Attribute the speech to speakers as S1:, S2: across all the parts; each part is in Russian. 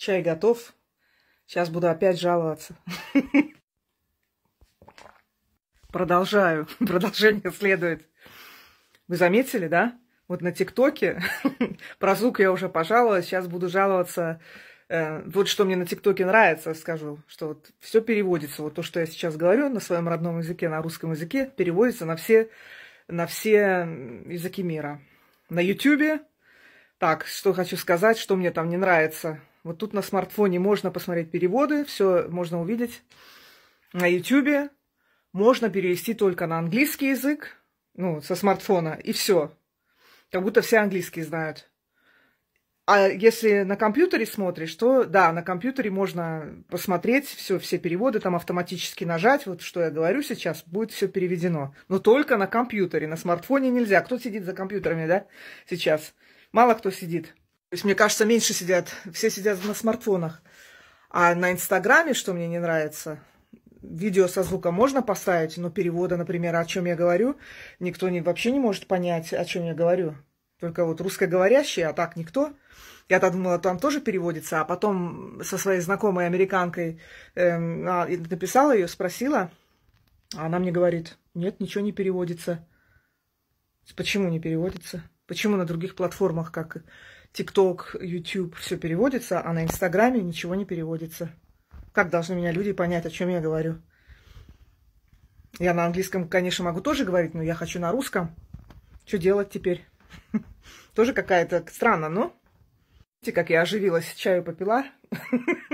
S1: Чай готов. Сейчас буду опять жаловаться. Продолжаю. Продолжение следует. Вы заметили, да? Вот на ТикТоке про звук я уже пожаловалась. Сейчас буду жаловаться. Э, вот что мне на ТикТоке нравится, скажу, что вот все переводится. Вот то, что я сейчас говорю на своем родном языке, на русском языке, переводится на все, на все языки мира. На Ютубе. Так, что хочу сказать, что мне там не нравится вот тут на смартфоне можно посмотреть переводы, все можно увидеть. На YouTube можно перевести только на английский язык, ну, со смартфона, и все. Как будто все английские знают. А если на компьютере смотришь, то да, на компьютере можно посмотреть все, все переводы, там автоматически нажать, вот что я говорю сейчас, будет все переведено. Но только на компьютере, на смартфоне нельзя. Кто сидит за компьютерами, да, сейчас? Мало кто сидит. То есть, мне кажется, меньше сидят. Все сидят на смартфонах. А на Инстаграме, что мне не нравится, видео со звуком можно поставить, но перевода, например, о чем я говорю, никто не, вообще не может понять, о чем я говорю. Только вот русскоговорящие, а так никто. Я-то думала, там тоже переводится. А потом со своей знакомой американкой э, написала ее, спросила. А она мне говорит, нет, ничего не переводится. Почему не переводится? Почему на других платформах, как ТикТок, YouTube, все переводится, а на Инстаграме ничего не переводится? Как должны меня люди понять, о чем я говорю? Я на английском, конечно, могу тоже говорить, но я хочу на русском. Что делать теперь? Тоже какая-то странно, но... Видите, как я оживилась, чаю попила.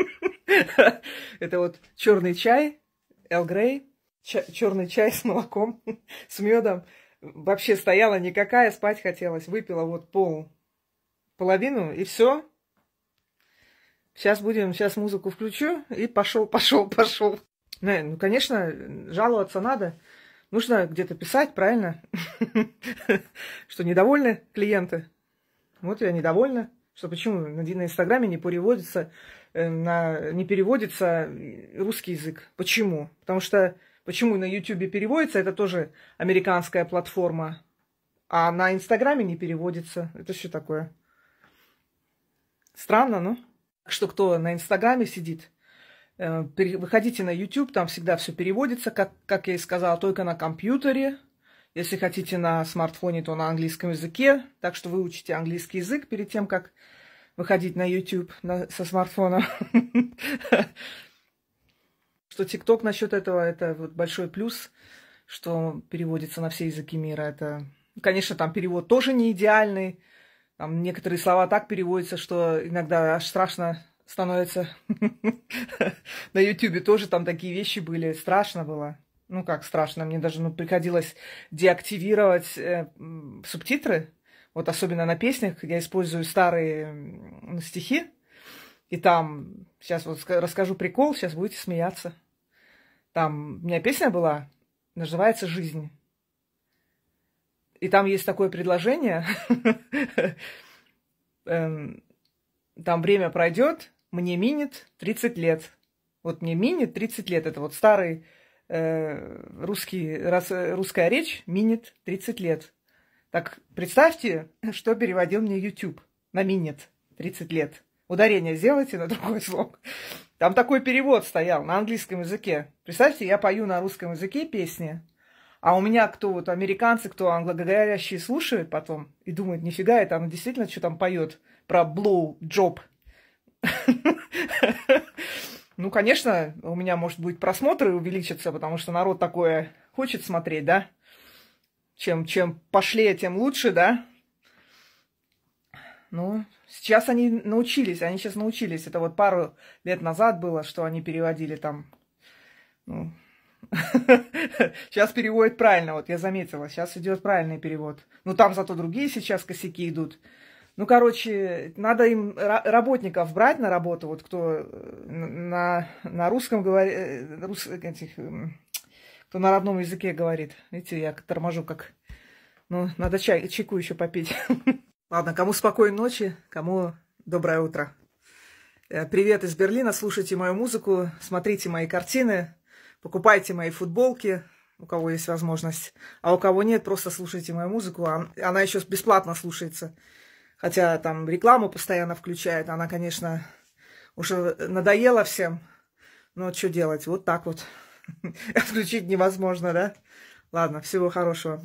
S1: Это вот черный чай, Эл Грей, черный чай с молоком, с медом вообще стояла никакая, спать хотелось. Выпила вот пол, половину и все. Сейчас будем, сейчас музыку включу и пошел, пошел, пошел. Ну, э, ну, конечно, жаловаться надо. Нужно где-то писать, правильно? Что недовольны клиенты. Вот я недовольна. Что почему на Инстаграме не переводится, э, на, не переводится русский язык? Почему? Потому что Почему на YouTube переводится, это тоже американская платформа, а на Инстаграме не переводится. Это что такое? Странно, ну? Что кто на Инстаграме сидит, э, выходите на YouTube, там всегда все переводится, как, как я и сказала, только на компьютере. Если хотите на смартфоне, то на английском языке. Так что выучите английский язык перед тем, как выходить на YouTube на, со смартфона. что ТикТок насчет этого это вот большой плюс, что переводится на все языки мира. Это, конечно, там перевод тоже не идеальный. Там некоторые слова так переводятся, что иногда аж страшно становится. На Ютубе тоже там такие вещи были. Страшно было. Ну как страшно, мне даже ну, приходилось деактивировать э, субтитры. Вот особенно на песнях я использую старые стихи. И там, сейчас вот расскажу прикол, сейчас будете смеяться. Там у меня песня была, называется «Жизнь». И там есть такое предложение. Эм, там время пройдет, мне минет 30 лет. Вот мне минет 30 лет. Это вот старый э, русский, русская речь минет 30 лет. Так представьте, что переводил мне YouTube на минет 30 лет. Ударение сделайте на другой слог. Там такой перевод стоял на английском языке. Представьте, я пою на русском языке песни, а у меня кто вот американцы, кто англоговорящие слушают потом и думают, нифига, это она действительно что там поет про blow job. Ну, конечно, у меня, может, будет просмотры увеличатся, потому что народ такое хочет смотреть, да? Чем, чем пошлее, тем лучше, да? Ну, Сейчас они научились, они сейчас научились. Это вот пару лет назад было, что они переводили там. Ну. Сейчас переводят правильно, вот я заметила. Сейчас идет правильный перевод. Ну там зато другие сейчас косяки идут. Ну, короче, надо им работников брать на работу, вот кто э, на, на русском говорит, э, рус, эм, кто на родном языке говорит. Видите, я торможу как... Ну, надо чай, чайку еще попить. Ладно, кому спокойной ночи, кому доброе утро. Э, привет из Берлина, слушайте мою музыку, смотрите мои картины, покупайте мои футболки, у кого есть возможность. А у кого нет, просто слушайте мою музыку. А она еще бесплатно слушается. Хотя там рекламу постоянно включает. Она, конечно, уже надоела всем. Но что делать? Вот так вот. Отключить невозможно, да? Ладно, всего хорошего.